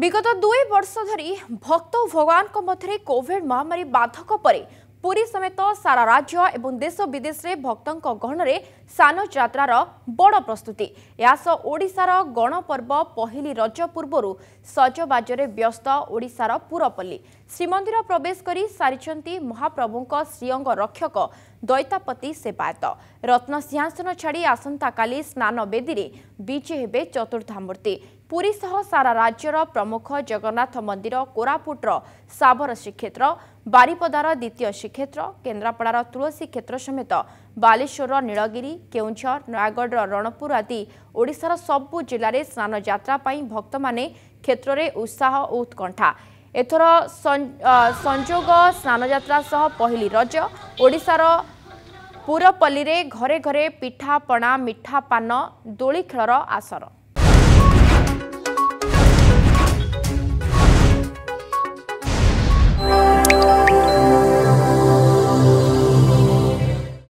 विगत दुई वर्ष धरी भक्त भगवान्को मध्य कोभिड महामारी बाधक पर पुरी समेत सारा राज्य एवं देश विदेश भक्तको गहनर सान जा बड प्रस्तुति यसह ओडा गणपर्व पहि रज पूर्व सजबाजले व्यस्त ओडार पुरपल्ली श्रीमन्दिर प्रवेश गरि सारिच महाप्रभु श्री रक्षक दैतापति सेवायत रत्न सिंहासन छाडि आसि स्नदी विजय हेर्दै चतुर्धामूर्ति ପୁରୀ ସହ ସାରା ରାଜ୍ୟର ପ୍ରମୁଖ ଜଗନ୍ନାଥ ମନ୍ଦିର କୋରାପୁଟର ସାବର ଶ୍ରୀକ୍ଷେତ୍ର ବାରିପଦାର ଦ୍ୱିତୀୟ ଶ୍ରୀକ୍ଷେତ୍ର କେନ୍ଦ୍ରାପଡ଼ାର ତୁଳସୀ କ୍ଷେତ୍ର ସମେତ ବାଲେଶ୍ୱରର ନୀଳଗିରି କେଉଁଝର ନୟାଗଡ଼ର ରଣପୁର ଆଦି ଓଡ଼ିଶାର ସବୁ ଜିଲ୍ଲାରେ ସ୍ନାନ ଯାତ୍ରା ପାଇଁ ଭକ୍ତମାନେ କ୍ଷେତ୍ରରେ ଉତ୍ସାହ ଓ ଉତ୍କଣ୍ଠା ଏଥର ସଂଯୋଗ ସ୍ନାନଯାତ୍ରା ସହ ପହିଲି ରଜ ଓଡ଼ିଶାର ପୁରପଲ୍ଲୀରେ ଘରେ ଘରେ ପିଠାପଣା ମିଠା ପାନ ଦୋଳି ଖେଳର ଆସର